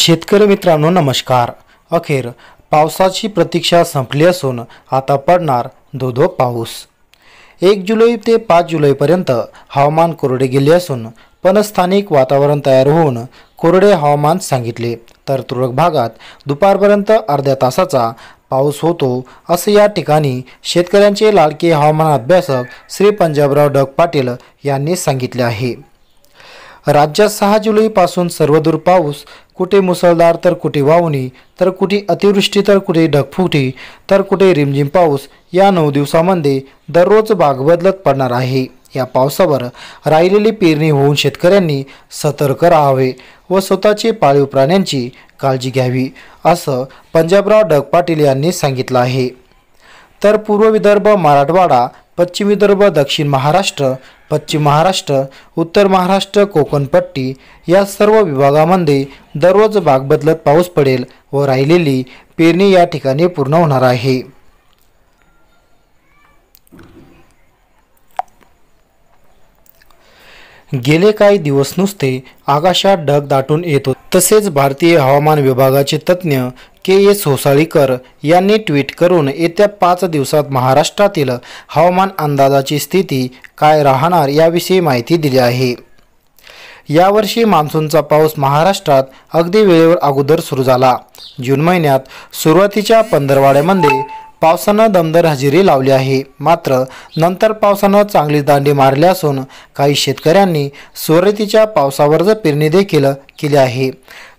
शेतकरी मित्रांनो नमस्कार अखेर पावसाची प्रतीक्षा संपली असून आता पडणार दो पाऊस एक जुलै ते पाच जुलैपर्यंत हवामान कोरडे गेले असून पण स्थानिक वातावरण तयार होऊन कोरडे हवामान सांगितले तर तुरळक भागात दुपारपर्यंत अर्ध्या तासाचा पाऊस होतो असे या ठिकाणी शेतकऱ्यांचे लाडके हवामान अभ्यासक श्री पंजाबराव डग पाटील यांनी सांगितले आहे राज्यात सहा जुलैपासून सर्वदूर पाऊस कुठे मुसळधार तर कुठे वावणी तर कुठे अतिवृष्टी तर कुठे ढगफुटी तर कुठे रिमझिम पाऊस या नऊ दिवसामध्ये दररोज भाग बदलत पडणार आहे या पावसावर राहिलेली पेरणी होऊन शेतकऱ्यांनी सतर्क राहावे व स्वतःची पाळीव प्राण्यांची काळजी घ्यावी असं पंजाबराव ढग पाटील यांनी सांगितलं आहे तर पूर्व विदर्भ मराठवाडा पश्चिम विदर्भ दक्षिण महाराष्ट्र पश्चिम महाराष्ट्र उत्तर महाराष्ट्र कोकणपट्टी या सर्व विभागामध्ये दररोज भाग बदलत पाऊस पडेल व राहिलेली पेरणी या ठिकाणी पूर्ण होणार आहे गेले काही दिवस नुसते आकाशात ढग दाटून येतो तसेच भारतीय हवामान विभागाचे तज्ज्ञ के एस होसाळीकर यांनी ट्विट करून येत्या पाच दिवसात महाराष्ट्रातील हवामान अंदाजाची स्थिती काय राहणार याविषयी माहिती दिली आहे यावर्षी मान्सूनचा पाऊस महाराष्ट्रात अगदी वेळेवर अगोदर सुरू झाला जून महिन्यात सुरुवातीच्या पंधरवाड्यामध्ये पावसानं दमदार हजेरी लावली आहे मात्र नंतर पावसानं चांगली दांडी मारली असून काही शेतकऱ्यांनी सुरुवातीच्या पावसावरच पेरणी देखील केली आहे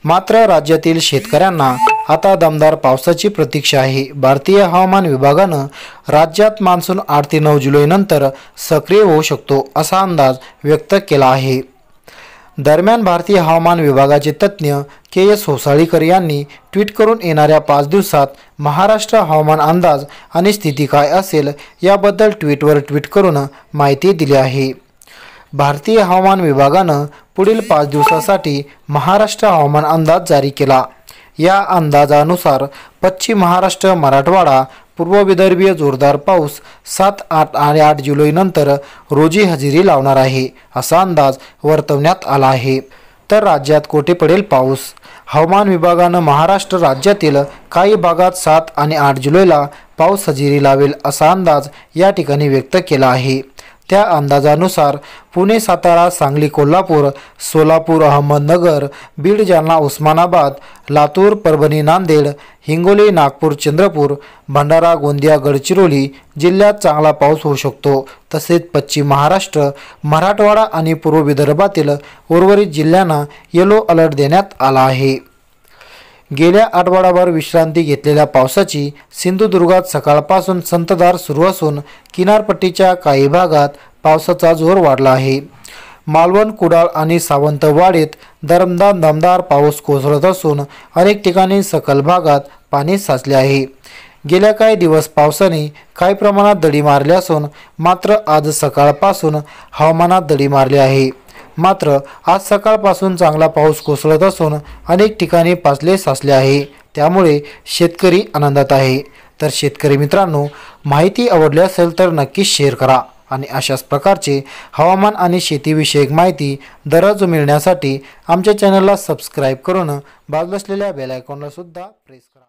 मात्र राज्यातील शेतकऱ्यांना आता दमदार पावसाची प्रतीक्षा आहे भारतीय हवामान विभागानं राज्यात मान्सून आठ ते नऊ जुलैनंतर सक्रिय होऊ शकतो असा अंदाज व्यक्त केला आहे दरम्यान भारतीय हवामान विभागाचे तज्ज्ञ के एस होसाळीकर यांनी ट्विट करून येणाऱ्या पाच दिवसात महाराष्ट्र हवामान अंदाज आणि स्थिती काय असेल याबद्दल ट्विटवर ट्विट करून माहिती दिली आहे भारतीय हवामान विभागानं पुढील पाच दिवसासाठी महाराष्ट्र हवामान अंदाज जारी केला या अंदाजानुसार पश्चिम महाराष्ट्र मराठवाडा पूर्व विदर्भीय जोरदार पाऊस सात आठ आणि आठ जुलैनंतर रोजी हजेरी लावणार आहे असा अंदाज वर्तवण्यात आला आहे तर राज्यात कोठे पडेल पाऊस हवामान विभागानं महाराष्ट्र राज्यातील काही भागात सात आणि आठ जुलैला पाऊस हजेरी लावेल असा अंदाज या ठिकाणी व्यक्त केला आहे त्या अंदाजानुसार पुणे सातारा सांगली कोल्हापूर सोलापूर अहमदनगर बीड जालना उस्मानाबाद लातूर परभणी नांदेड हिंगोली नागपूर चंद्रपूर भंडारा गोंदिया गडचिरोली जिल्ह्यात चांगला पाऊस होऊ शकतो तसेच पश्चिम महाराष्ट्र मराठवाडा आणि पूर्व विदर्भातील उर्वरित जिल्ह्यांना येलो अलर्ट देण्यात आला आहे गेल्या आठवडाभर विश्रांती घेतलेल्या पावसाची सिंधुदुर्गात सकाळपासून संतधार सुरू असून किनारपट्टीच्या काही भागात पावसाचा जोर वाढला आहे मालवण कुडाळ आणि सावंतवाडीत दरमदार दमदार पाऊस कोसळत असून अनेक ठिकाणी सकल भागात पाणी साचले आहे गेल्या काही दिवस पावसाने काही प्रमाणात दडी मारली असून मात्र आज सकाळपासून हवामानात दडी मारली आहे मात्र आज सकाळपासून चांगला पाऊस कोसळत असून अनेक ठिकाणी पाचले साचले आहे त्यामुळे शेतकरी आनंदात आहे तर शेतकरी मित्रांनो माहिती आवडली असेल तर नक्कीच शेअर करा आणि अशाच प्रकारचे हवामान आणि शेतीविषयक माहिती दररोज मिळण्यासाठी आमच्या चॅनलला सबस्क्राईब करून बाजू असलेल्या सुद्धा प्रेस करा